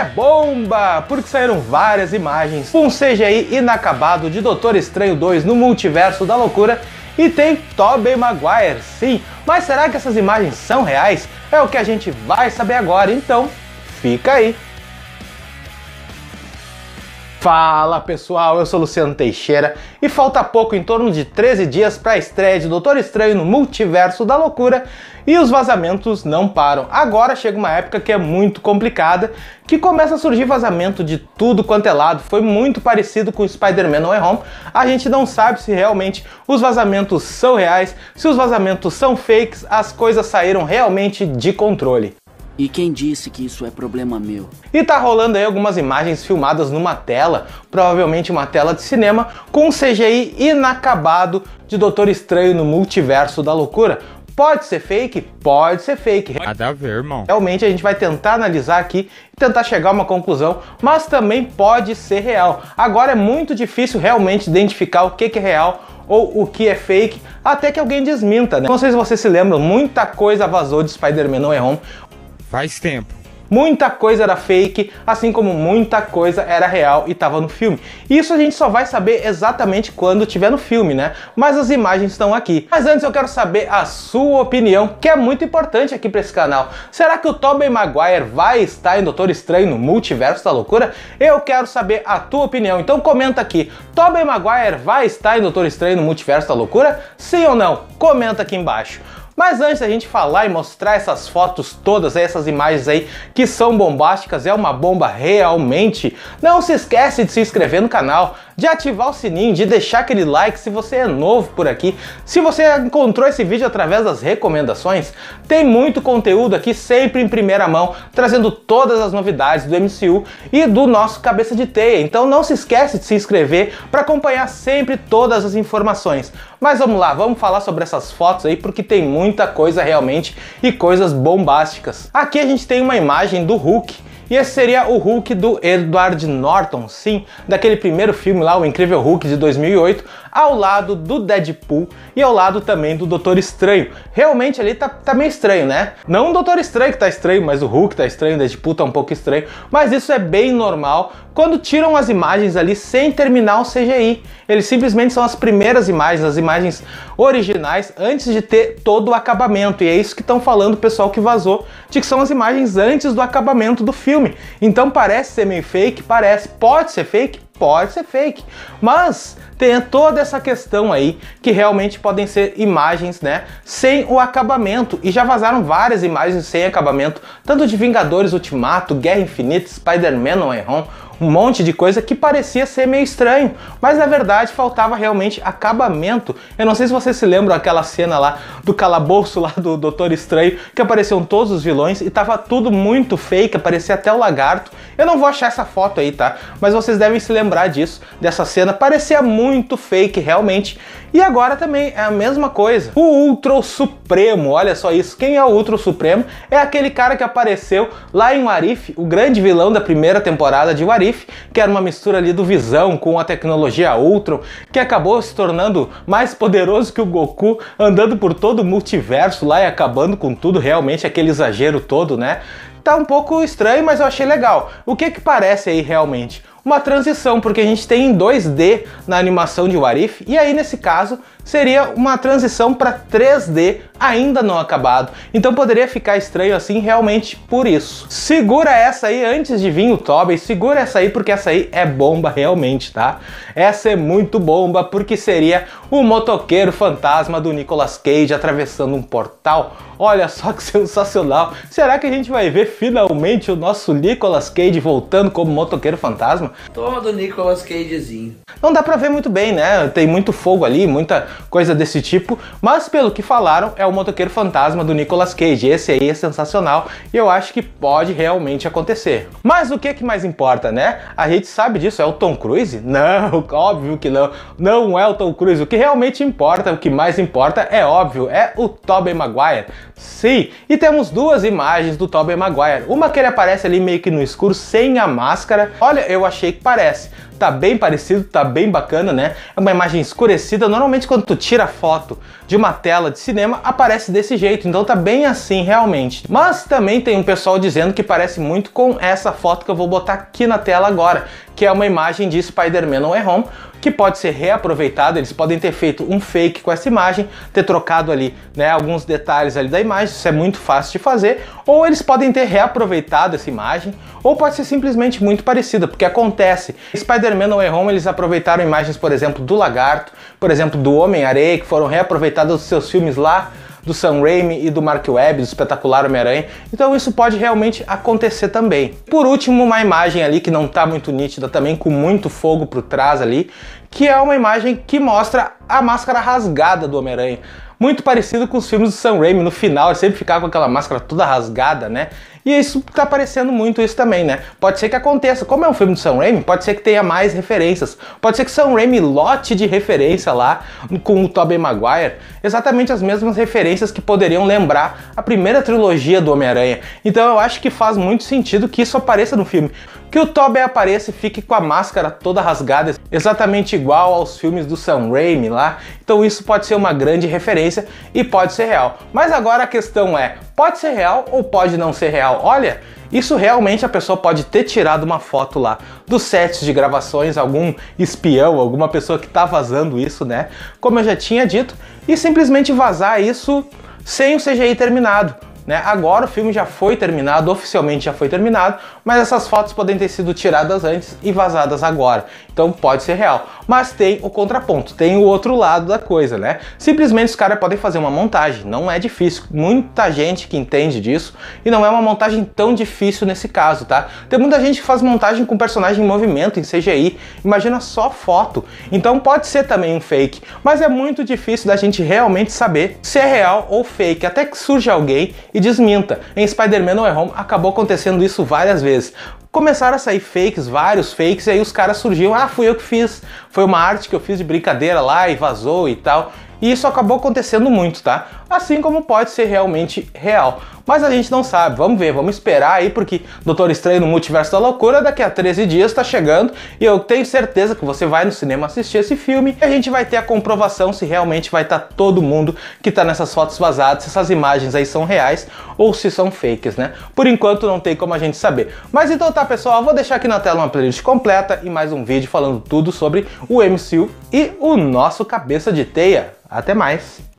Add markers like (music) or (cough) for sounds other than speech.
é bomba! Porque saíram várias imagens com um CGI inacabado de Doutor Estranho 2 no multiverso da loucura e tem Tobey Maguire, sim. Mas será que essas imagens são reais? É o que a gente vai saber agora, então fica aí! Fala pessoal, eu sou Luciano Teixeira e falta pouco, em torno de 13 dias, para a estreia de Doutor Estranho no Multiverso da Loucura e os vazamentos não param. Agora chega uma época que é muito complicada, que começa a surgir vazamento de tudo quanto é lado. Foi muito parecido com Spider-Man No Way Home. A gente não sabe se realmente os vazamentos são reais, se os vazamentos são fakes, as coisas saíram realmente de controle. E quem disse que isso é problema meu? E tá rolando aí algumas imagens filmadas numa tela, provavelmente uma tela de cinema, com um CGI inacabado de Doutor Estranho no Multiverso da Loucura. Pode ser fake? Pode ser fake. Nada a ver, irmão. Realmente a gente vai tentar analisar aqui e tentar chegar a uma conclusão, mas também pode ser real. Agora é muito difícil realmente identificar o que, que é real ou o que é fake, até que alguém desminta, né? Não sei se vocês se lembram, muita coisa vazou de Spider-Man No Way Home, Faz tempo. Muita coisa era fake, assim como muita coisa era real e estava no filme. Isso a gente só vai saber exatamente quando tiver no filme, né? Mas as imagens estão aqui. Mas antes eu quero saber a sua opinião, que é muito importante aqui para esse canal. Será que o Tobey Maguire vai estar em Doutor Estranho no Multiverso da Loucura? Eu quero saber a tua opinião, então comenta aqui. Tobey Maguire vai estar em Doutor Estranho no Multiverso da Loucura? Sim ou não? Comenta aqui embaixo. Mas antes da gente falar e mostrar essas fotos todas, essas imagens aí que são bombásticas, é uma bomba realmente, não se esquece de se inscrever no canal, de ativar o sininho, de deixar aquele like se você é novo por aqui. Se você encontrou esse vídeo através das recomendações, tem muito conteúdo aqui sempre em primeira mão, trazendo todas as novidades do MCU e do nosso cabeça de teia. Então não se esquece de se inscrever para acompanhar sempre todas as informações. Mas vamos lá, vamos falar sobre essas fotos aí porque tem muita coisa realmente e coisas bombásticas. Aqui a gente tem uma imagem do Hulk e esse seria o Hulk do Edward Norton, sim, daquele primeiro filme lá, O Incrível Hulk de 2008, ao lado do Deadpool e ao lado também do Doutor Estranho. Realmente ali tá, tá meio estranho, né? Não o Doutor Estranho que tá estranho, mas o Hulk tá estranho, o Deadpool tá um pouco estranho, mas isso é bem normal quando tiram as imagens ali sem terminar o CGI. Eles simplesmente são as primeiras imagens, as imagens originais, antes de ter todo o acabamento. E é isso que estão falando o pessoal que vazou, de que são as imagens antes do acabamento do filme. Então parece ser meio fake, parece. Pode ser fake? Pode ser fake. Mas tem toda essa questão aí que realmente podem ser imagens, né, sem o acabamento. E já vazaram várias imagens sem acabamento, tanto de Vingadores Ultimato, Guerra Infinita, Spider-Man No Way Home, um monte de coisa que parecia ser meio estranho, mas na verdade faltava realmente acabamento. Eu não sei se vocês se lembram aquela cena lá do calabouço lá do Doutor Estranho, que apareciam todos os vilões e tava tudo muito fake, aparecia até o lagarto. Eu não vou achar essa foto aí, tá? Mas vocês devem se lembrar disso, dessa cena. Parecia muito muito fake realmente. E agora também é a mesma coisa. O Ultra Supremo, olha só isso. Quem é o Ultra Supremo? É aquele cara que apareceu lá em Warif, o grande vilão da primeira temporada de Warif, que era uma mistura ali do Visão com a tecnologia Ultra, que acabou se tornando mais poderoso que o Goku, andando por todo o multiverso lá e acabando com tudo, realmente aquele exagero todo, né? Tá um pouco estranho, mas eu achei legal. O que que parece aí realmente? uma transição, porque a gente tem em 2D na animação de Warif, e aí nesse caso seria uma transição para 3D ainda não acabado. Então poderia ficar estranho assim realmente por isso. Segura essa aí antes de vir o Tobey, segura essa aí porque essa aí é bomba realmente, tá? Essa é muito bomba porque seria o motoqueiro fantasma do Nicolas Cage atravessando um portal. Olha só que (laughs) sensacional. Será que a gente vai ver finalmente o nosso Nicolas Cage voltando como motoqueiro fantasma? Todo Nicolas Cagezinho não dá para ver muito bem, né? Tem muito fogo ali, muita coisa desse tipo, mas pelo que falaram, é o motoqueiro fantasma do Nicolas Cage. Esse aí é sensacional e eu acho que pode realmente acontecer. Mas o que é que mais importa, né? A gente sabe disso, é o Tom Cruise? (laughs) Não, óbvio que não. Não é o Tom Cruise. O que realmente importa, o que mais importa é óbvio, é o Tobey Maguire. Sim, e temos duas imagens do Tobey Maguire. Uma que ele aparece ali meio que no escuro sem a máscara. Olha, eu achei que parece. Tá bem parecido, tá bem bacana, né? É uma imagem escurecida. Normalmente quando tu tira foto de uma tela de cinema, aparece desse jeito. Então tá bem assim realmente. Mas também tem um pessoal dizendo que parece muito com essa foto que eu vou botar aqui na tela agora, que é uma imagem de Spider-Man No Way Home, que pode ser reaproveitada, eles podem ter feito um fake com essa imagem, ter trocado ali né, alguns detalhes ali da imagem, isso é muito fácil de fazer, ou eles podem ter reaproveitado essa imagem, ou pode ser simplesmente muito parecida, porque acontece. Spider-Man No Way Home, eles aproveitaram imagens, por exemplo, do Lagarto, por exemplo, do Homem-Areia, que foram reaproveitadas dos seus filmes lá do Sam Raimi e do Mark Webb, do espetacular Homem-Aranha. Então isso pode realmente acontecer também. Por último, uma imagem ali que não está muito nítida também, com muito fogo por trás ali, que é uma imagem que mostra a máscara rasgada do Homem-Aranha muito parecido com os filmes do Sam Raimi no final, ele sempre ficava com aquela máscara toda rasgada, né? E isso tá aparecendo muito isso também, né? Pode ser que aconteça. Como é um filme do Sam Raimi, pode ser que tenha mais referências. Pode ser que Sam Raimi lote de referência lá com o Tobey Maguire. Exatamente as mesmas referências que poderiam lembrar a primeira trilogia do Homem-Aranha. Então eu acho que faz muito sentido que isso apareça no filme. Que o Tobey apareça e fique com a máscara toda rasgada, exatamente igual aos filmes do Sam Raimi lá. Então isso pode ser uma grande referência e pode ser real. Mas agora a questão é, pode ser real ou pode não ser real? olha, isso realmente a pessoa pode ter tirado uma foto lá dos sets de gravações, algum espião, alguma pessoa que tá vazando isso, né? Como eu já tinha dito, e simplesmente vazar isso sem o CGI terminado né? Agora o filme já foi terminado, oficialmente já foi terminado, mas essas fotos podem ter sido tiradas antes e vazadas agora. Então pode ser real. Mas tem o contraponto, tem o outro lado da coisa, né? Simplesmente os caras podem fazer uma montagem, não é difícil. Muita gente que entende disso e não é uma montagem tão difícil nesse caso, tá? Tem muita gente que faz montagem com personagem em movimento, em CGI. Imagina só foto. Então pode ser também um fake, mas é muito difícil da gente realmente saber se é real ou fake, até que surge alguém e e desminta. Em Spider-Man No Way Home acabou acontecendo isso várias vezes. Começaram a sair fakes, vários fakes, e aí os caras surgiam, ah, fui eu que fiz, foi uma arte que eu fiz de brincadeira lá e vazou e tal. E isso acabou acontecendo muito, tá? Assim como pode ser realmente real. Mas a gente não sabe, vamos ver, vamos esperar aí, porque Doutor Estranho no Multiverso da Loucura daqui a 13 dias está chegando e eu tenho certeza que você vai no cinema assistir esse filme e a gente vai ter a comprovação se realmente vai estar tá todo mundo que está nessas fotos vazadas, se essas imagens aí são reais ou se são fakes, né? Por enquanto não tem como a gente saber. Mas então tá, pessoal, vou deixar aqui na tela uma playlist completa e mais um vídeo falando tudo sobre o MCU e o nosso cabeça de teia. Até mais!